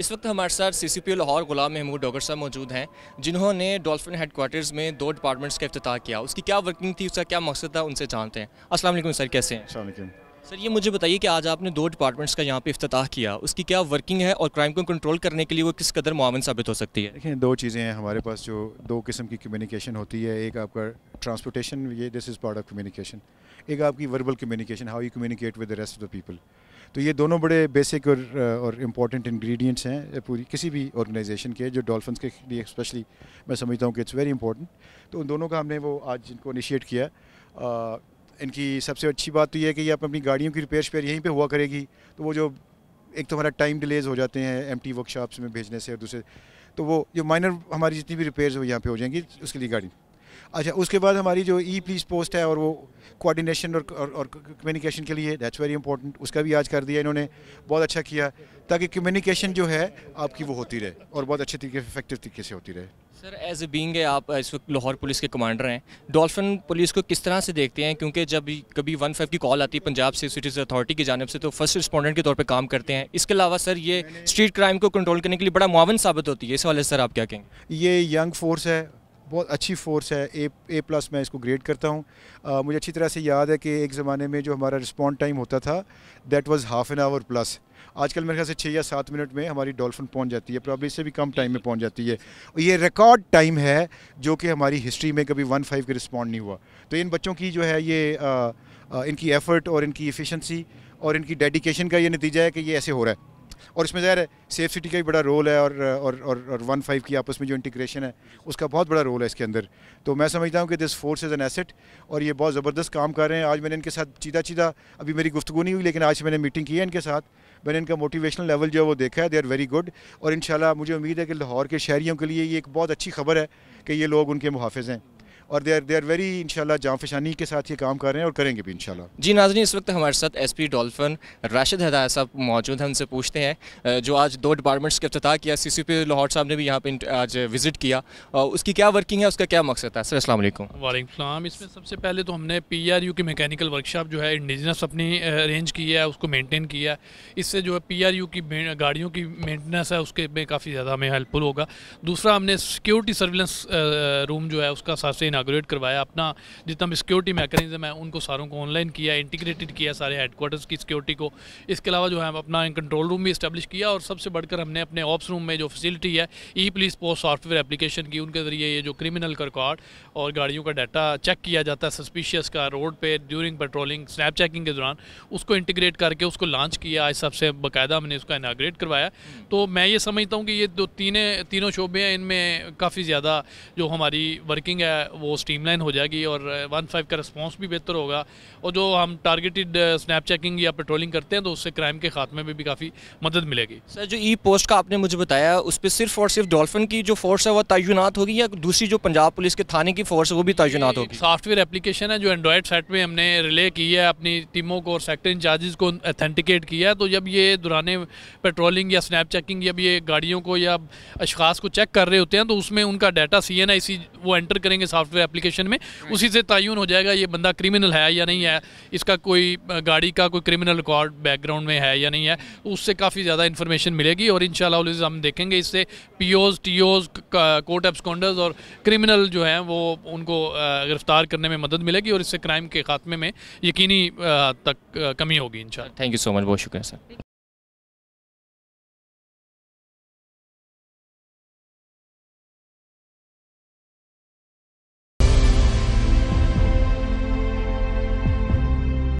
इस वक्त हमारे साथ C C P Lahore Ghulam Mahmood Dogar sahab मौजूद हैं जिन्होंने डॉल्फिन हेडकोार्टर्स में दो डिपार्टमेंट्स का अफ्ताह किया उसकी क्या वर्किंग थी उसका क्या मकसद था उनसे जानते हैं असलम सर कैसे हैं सर ये मुझे बताइए कि आज आपने दो डिपार्टमेंट्स का यहाँ पे अफ्ताह किया उसकी क्या वर्किंग है और क्राइम को कंट्रोल करने के लिए वो किस कदर मुआवन साबित हो सकती है देखिए दो चीज़ें हैं हमारे पास जो दो किस्म की कम्युनिकेशन होती है एक आपका ट्रांसपोर्टेशन ये this is part of communication एक आपकी verbal communication how you communicate with the rest of the people तो ये दोनों बड़े बेसिक और और इम्पॉर्टेंट इंग्रेडिएंट्स हैं पूरी किसी भी ऑर्गेनाइजेशन के जो डॉल्फिन के लिए स्पेशली मैं समझता हूँ कि इट्स वेरी इंपॉर्टेंट तो उन दोनों का हमने वो आज इनको इनिशिएट किया आ, इनकी सबसे अच्छी बात तो ये है कि ये आप अपनी गाड़ियों की रिपेयर शपेयर यहीं पर हुआ करेगी तो वो जो एक तो हमारा टाइम डिलेज हो जाते हैं एम वर्कशॉप्स में भेजने से और दूसरे तो वो जो माइनर हमारी जितनी भी रिपेयर्स हो यहाँ पर हो जाएंगी उसके लिए गाड़ी अच्छा उसके बाद हमारी जो ई प्लीज पोस्ट है और वो कोऑर्डिनेशन और और, और कम्युनिकेशन के लिए दैट्स वेरी इंपॉर्टेंट उसका भी आज कर दिया इन्होंने बहुत अच्छा किया ताकि कम्युनिकेशन जो है आपकी वो होती रहे और बहुत अच्छे तरीके से इफेक्टिव तरीके से होती रहे सर एज ए बींग आप इस वक्त लाहौर पुलिस के कमांडर हैं डॉल्फिन पुलिस को किस तरह से देखते हैं क्योंकि जब कभी वन फाइव की कॉल आती है पंजाब से सिटीज़ अथॉरिटी की जानब से तो फर्स्ट रिस्पॉन्डेंट के तौर पर काम करते हैं इसके अलावा सर ये स्ट्रीट क्राइम को कंट्रोल करने के लिए बड़ा मुआवन साबित होती है इस वाले सर आप क्या कहेंगे ये यंग फोर्स है बहुत अच्छी फोर्स है ए ए प्लस मैं इसको ग्रेड करता हूँ मुझे अच्छी तरह से याद है कि एक ज़माने में जो हमारा रिस्पॉन्ड टाइम होता था that was half an hour plus आजकल मेरे ख्याल से छः या सात मिनट में हमारी डॉल्फिन पहुंच जाती है प्रॉब्लम इससे भी कम टाइम में पहुंच जाती है और ये रिकॉर्ड टाइम है जो कि हमारी हिस्ट्री में कभी वन फाइव के रिस्पॉन्ड नहीं हुआ तो इन बच्चों की जो है ये आ, आ, इनकी एफ़र्ट और इनकी एफिशेंसी और इनकी डेडिकेशन का ये नतीजा है कि ये ऐसे हो रहा है और इसमें ज़ाहिर है सेफ सिटी का भी बड़ा रोल है और और और, और वन फाइव की आपस में जो इंटीग्रेशन है उसका बहुत बड़ा रोल है इसके अंदर तो मैं समझता हूँ कि this force is an asset और ये बहुत ज़बरदस्त काम कर रहे हैं आज मैंने इनके साथ चीधा चीधा अभी मेरी गुफ्तु नहीं हुई लेकिन आज मैंने मीटिंग की है इनके साथ मैंने इनका मोटिवेशनल लेवल जो है वो देखा है दे आर वेरी गुड और इन मुझे उम्मीद है कि लाहौर के शहरीों के लिए ये एक बहुत अच्छी खबर है कि ये लोग उनके मुहाफ़ हैं और देर देर वेरी इंशाल्लाह जामफशानी के साथ ये काम कर रहे हैं और करेंगे भी इंशाल्लाह जी नाजनी इस वक्त हमारे साथ एस पी डॉल्फन राशिद हदाय साहब मौजूद हैं उनसे पूछते हैं जो आज दो डिपार्टमेंट्स का अफ्ताह किया सी सी पी लाहौर साहब ने भी यहाँ पर आज विज़िट किया उसकी क्या वर्किंग है उसका क्या मकसद है सर असल वालेकाम इसमें सबसे पहले तो हमने पी आर यू की मैकेनिकल वर्कशॉप जो है इंडिजनस अपनी अरेंज की है उसको मेनटेन किया है इससे जो है पी आर यू की गाड़ियों की मेनटेनेंस है उसके में काफ़ी ज़्यादा हमें हेल्पफुल होगा दूसरा हमने सिक्योरिटी सर्विलेंस रूम जो है उसका साथ इनाग्रेट करवाया अपना जितना भी सिक्योरिटी मैकेनिज्म है उनको सारों को ऑनलाइन किया इंटीग्रेटेड किया सारे हेडकोार्टर्स की सिक्योरिटी को इसके अलावा जो है हम अपना कंट्रोल रूम भी इस्टेब्लिश किया और सबसे बढ़कर हमने अपने ऑप्स रूम में जो फैसिलिटी है e police post software application की उनके ज़रिए ये जो क्रिमिनल का रिकॉर्ड और गाड़ियों का डाटा चेक किया जाता है सस्पिशियस का रोड पर ड्यूरिंग पेट्रोलिंग स्नैप चेकिंग के दौरान उसको इंटीग्रेट करके उसको लॉन्च किया आज सबसे बाकायदा हमने उसका इनाग्रेट करवाया तो मैं ये समझता हूँ कि ये दो तीन तीनों शोबे हैं इनमें काफ़ी ज़्यादा जो हमारी वर्किंग है वो वो स्ट्रीमलाइन हो जाएगी और वन फाइव का रिस्पॉन्स भी बेहतर होगा और जो हम टारगेटेड स्नैप चेकिंग या पेट्रोलिंग करते हैं तो उससे क्राइम के खात्मे में भी काफ़ी मदद मिलेगी सर जो ई पोस्ट का आपने मुझे बताया उस पर सिर्फ और सिर्फ डॉल्फिन की जो फोर्स है वह तयनत होगी या दूसरी जो पंजाब पुलिस के थाने की फोर्स है वो भी तयनत होगी सॉफ्टवेयर एप्लीकेशन है जो एंड्रॉयड सेट में हमने रिले की है अपनी टीमों को और सेक्टर इंचार्जेस को अथेंटिकेट किया है तो जब ये दुराने पेट्रोलिंग या स्नैप चेकिंग जब ये गाड़ियों को या अशखास को चेक कर रहे होते हैं तो उसमें उनका डाटा सी एन आई सी वो एंटर करेंगे सॉफ्टवेयर सॉफ्टवेयर एप्लीकेशन में उसी से तयन हो जाएगा ये बंदा क्रिमिनल है या नहीं है इसका कोई गाड़ी का कोई क्रिमिनल रिकॉर्ड बैकग्राउंड में है या नहीं है उससे काफ़ी ज़्यादा इन्फॉर्मेशन मिलेगी और इन हम देखेंगे इससे पी ओज टी ओज कोर्ट एब्सकॉन्डर्स और क्रिमिनल जो हैं वो उनको गिरफ्तार करने में मदद मिलेगी और इससे क्राइम के खात्मे में यकीनी तक कमी होगी इन थैंक यू सो मच बहुत शुक्रिया सर